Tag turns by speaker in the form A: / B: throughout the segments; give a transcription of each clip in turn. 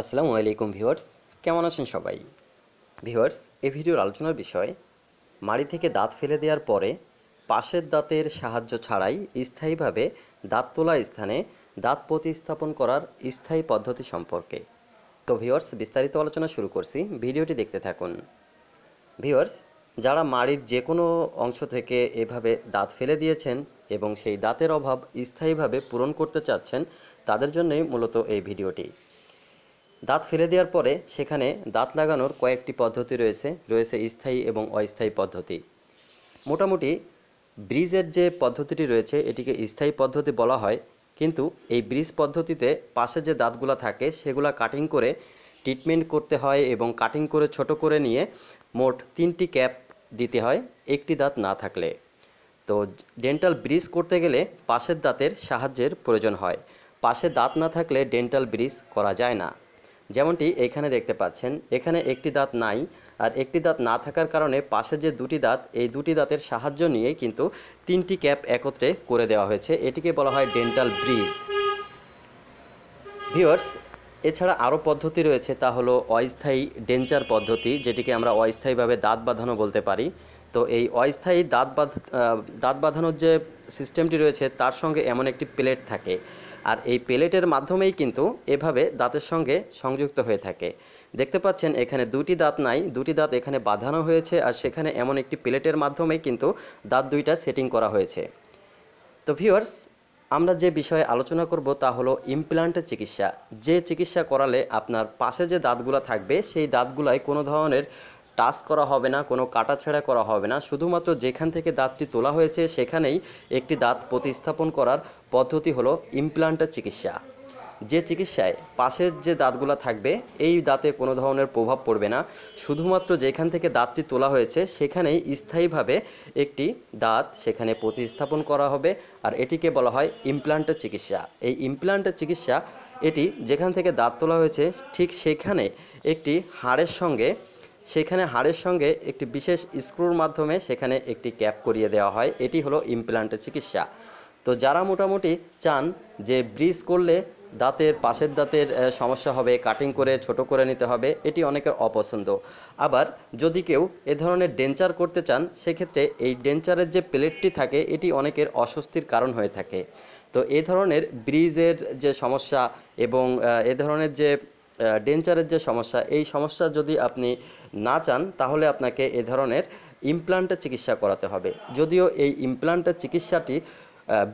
A: আসসালামু আলাইকুম ভিউয়ার্স কেমন আছেন সবাই ভিউয়ার্স এ ভিডিওর আলোচনার বিষয় মাড়ি থেকে দাঁত ফেলে দেওয়ার পরে পাশের দাঁতের সাহায্য ছাড়াই স্থায়ীভাবে দাঁত তোলা স্থানে দাঁত প্রতিস্থাপন করার স্থায়ী পদ্ধতি সম্পর্কে তো ভিউয়ার্স বিস্তারিত আলোচনা শুরু করছি ভিডিওটি দেখতে থাকুন ভিউয়ার্স যারা মাড়ির যে কোনো অংশ থেকে এভাবে দাঁত ফেলে দিয়েছেন এবং সেই দাঁতের অভাব স্থায়ীভাবে পূরণ করতে চাচ্ছেন তাদের জন্যই মূলত এই ভিডিওটি দাঁত ফেলে দেওয়ার পরে সেখানে দাঁত লাগানোর কয়েকটি পদ্ধতি রয়েছে রয়েছে স্থায়ী এবং অস্থায়ী পদ্ধতি মোটামুটি ব্রিজের যে পদ্ধতিটি রয়েছে এটিকে স্থায়ী পদ্ধতি বলা হয় কিন্তু এই ব্রিজ পদ্ধতিতে পাশে যে দাঁতগুলো থাকে সেগুলো কাটিং করে ট্রিটমেন্ট করতে হয় এবং কাটিং করে ছোট করে নিয়ে মোট তিনটি ক্যাপ দিতে হয় একটি দাঁত না থাকলে তো ডেন্টাল ব্রিজ করতে গেলে পাশের দাঁতের সাহায্যের প্রয়োজন হয় পাশে দাঁত না থাকলে ডেন্টাল ব্রিজ করা যায় না যেমনটি এখানে দেখতে পাচ্ছেন এখানে একটি দাঁত নাই আর একটি দাঁত না থাকার কারণে পাশে যে দুটি দাঁত এই দুটি দাঁতের সাহায্য নিয়ে কিন্তু তিনটি ক্যাপ একত্রে করে দেওয়া হয়েছে এটিকে বলা হয় ডেন্টাল ব্রিজ ভিওয়ার্স এছাড়া আরও পদ্ধতি রয়েছে তা হলো অস্থায়ী ডেঞ্চার পদ্ধতি যেটিকে আমরা অস্থায়ীভাবে দাঁত বাঁধানো বলতে পারি তো এই অস্থায়ী দাঁত বাঁধ দাঁত বাঁধানোর যে সিস্টেমটি রয়েছে তার সঙ্গে এমন একটি প্লেট থাকে আর এই পেলেটের মাধ্যমেই কিন্তু এভাবে দাঁতের সঙ্গে সংযুক্ত হয়ে থাকে দেখতে পাচ্ছেন এখানে দুটি দাঁত নাই দুটি দাঁত এখানে বাঁধানো হয়েছে আর সেখানে এমন একটি প্লেটের মাধ্যমেই কিন্তু দাঁত দুইটা সেটিং করা হয়েছে তো ভিউয়ার্স আমরা যে বিষয়ে আলোচনা করব তা হলো ইমপ্লান্টের চিকিৎসা যে চিকিৎসা করালে আপনার পাশে যে দাঁতগুলো থাকবে সেই দাঁতগুলায় কোনো ধরনের টাচ করা হবে না কোনো কাটাছেড়া করা হবে না শুধুমাত্র যেখান থেকে দাঁতটি তোলা হয়েছে সেখানেই একটি দাঁত প্রতিস্থাপন করার পদ্ধতি হলো ইমপ্লান্টের চিকিৎসা যে চিকিৎসায় পাশের যে দাঁতগুলো থাকবে এই দাঁতে কোনো ধরনের প্রভাব পড়বে না শুধুমাত্র যেখান থেকে দাঁতটি তোলা হয়েছে সেখানেই স্থায়ীভাবে একটি দাঁত সেখানে প্রতিস্থাপন করা হবে আর এটিকে বলা হয় ইমপ্লান্টের চিকিৎসা এই ইমপ্লান্টের চিকিৎসা এটি যেখান থেকে দাঁত তোলা হয়েছে ঠিক সেখানে একটি হাড়ের সঙ্গে সেখানে হাড়ের সঙ্গে একটি বিশেষ স্ক্রুর মাধ্যমে সেখানে একটি ক্যাপ করিয়ে দেওয়া হয় এটি হলো ইমপ্ল্যান্টের চিকিৎসা তো যারা মোটামুটি চান যে ব্রিজ করলে দাঁতের পাশের দাঁতের সমস্যা হবে কাটিং করে ছোট করে নিতে হবে এটি অনেকের অপছন্দ আবার যদি কেউ এ ধরনের ডেঞ্চার করতে চান সেক্ষেত্রে এই ডেঞ্চারের যে প্লেটটি থাকে এটি অনেকের অস্বস্তির কারণ হয়ে থাকে তো এ ধরনের ব্রিজের যে সমস্যা এবং এ ধরনের যে ডেঞ্চারের যে সমস্যা এই সমস্যা যদি আপনি না চান তাহলে আপনাকে এ ধরনের ইমপ্লান্টের চিকিৎসা করাতে হবে যদিও এই ইমপ্লান্টের চিকিৎসাটি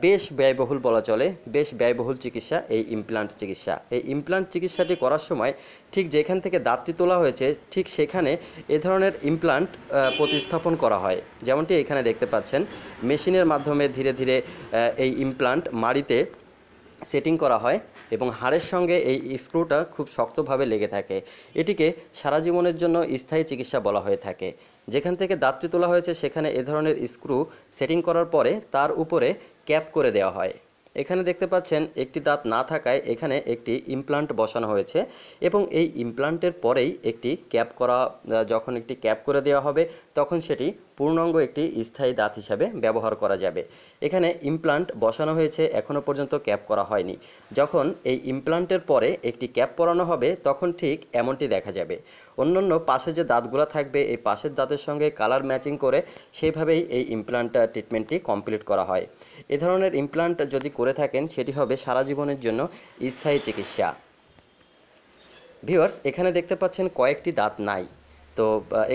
A: বেশ ব্যয়বহুল বলা চলে বেশ ব্যয়বহুল চিকিৎসা এই ইমপ্লান্ট চিকিৎসা এই ইমপ্লান্ট চিকিৎসাটি করার সময় ঠিক যেখান থেকে দাঁতটি তোলা হয়েছে ঠিক সেখানে এ ধরনের ইমপ্লান্ট প্রতিস্থাপন করা হয় যেমনটি এখানে দেখতে পাচ্ছেন মেশিনের মাধ্যমে ধীরে ধীরে এই ইমপ্লান্ট মাড়িতে সেটিং করা হয় এবং হাড়ের সঙ্গে এই স্ক্রুটা খুব শক্তভাবে লেগে থাকে এটিকে সারা জীবনের জন্য স্থায়ী চিকিৎসা বলা হয়ে থাকে যেখান থেকে দাঁতটি তোলা হয়েছে সেখানে এ ধরনের স্ক্রু সেটিং করার পরে তার উপরে ক্যাপ করে দেওয়া হয় এখানে দেখতে পাচ্ছেন একটি দাঁত না থাকায় এখানে একটি ইমপ্লান্ট বসানো হয়েছে এবং এই ইমপ্লান্টের পরেই একটি ক্যাপ করা যখন একটি ক্যাপ করে দেওয়া হবে তখন সেটি পূর্ণাঙ্গ একটি স্থায়ী দাঁত হিসাবে ব্যবহার করা যাবে এখানে ইমপ্লান্ট বসানো হয়েছে এখনও পর্যন্ত ক্যাপ করা হয়নি যখন এই ইমপ্লান্টের পরে একটি ক্যাপ পরানো হবে তখন ঠিক এমনটি দেখা যাবে অন্যান্য পাশে যে দাঁতগুলো থাকবে এই পাশের দাঁতের সঙ্গে কালার ম্যাচিং করে সেইভাবেই এই ইমপ্লান্ট ট্রিটমেন্টটি কমপ্লিট করা হয় এ ধরনের ইমপ্লান্ট যদি করে থাকেন সেটি হবে সারা জীবনের জন্য স্থায়ী চিকিৎসা ভিউয়ার্স এখানে দেখতে পাচ্ছেন কয়েকটি দাঁত নাই তো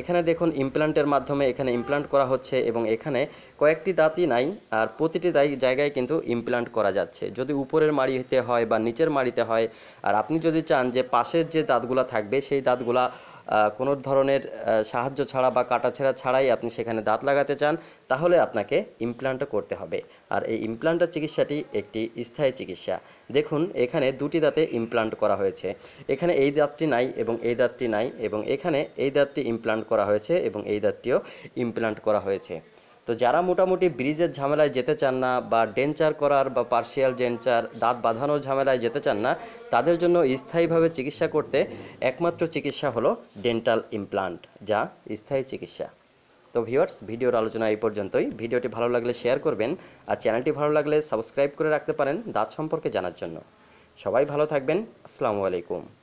A: এখানে দেখুন ইমপ্লান্টের মাধ্যমে এখানে ইমপ্লান্ট করা হচ্ছে এবং এখানে কয়েকটি দাঁতই নাই আর প্রতিটি জায়গায় কিন্তু ইমপ্লান্ট করা যাচ্ছে যদি উপরের মাড়িতে হয় বা নিচের মাড়িতে হয় আর আপনি যদি চান যে পাশের যে দাঁতগুলা থাকবে সেই দাঁতগুলা কোনো ধরনের সাহায্য ছাড়া বা কাটাছেড়া ছাড়াই আপনি সেখানে দাঁত লাগাতে চান তাহলে আপনাকে ইমপ্লান্টও করতে হবে আর এই ইমপ্লান্টের চিকিৎসাটি একটি স্থায়ী চিকিৎসা দেখুন এখানে দুটি দাঁতে ইমপ্লান্ট করা হয়েছে এখানে এই দাঁতটি নাই এবং এই দাঁতটি নাই এবং এখানে এই দাঁতটি ইমপ্লান্ট করা হয়েছে এবং এই দাঁতটিও ইমপ্লান্ট করা হয়েছে তো যারা মোটামুটি ব্রিজের ঝামেলায় যেতে চান না বা ডেঞ্চার করার বা পার্শিয়াল ডেঞ্চার দাঁত বাঁধানোর ঝামেলায় যেতে চান না তাদের জন্য স্থায়ীভাবে চিকিৎসা করতে একমাত্র চিকিৎসা হলো ডেন্টাল ইমপ্লান্ট যা স্থায়ী চিকিৎসা তো ভিওয়ার্স ভিডিওর আলোচনা এই পর্যন্তই ভিডিওটি ভালো লাগলে শেয়ার করবেন আর চ্যানেলটি ভালো লাগলে সাবস্ক্রাইব করে রাখতে পারেন দাঁত সম্পর্কে জানার জন্য সবাই ভালো থাকবেন আসসালামু আলাইকুম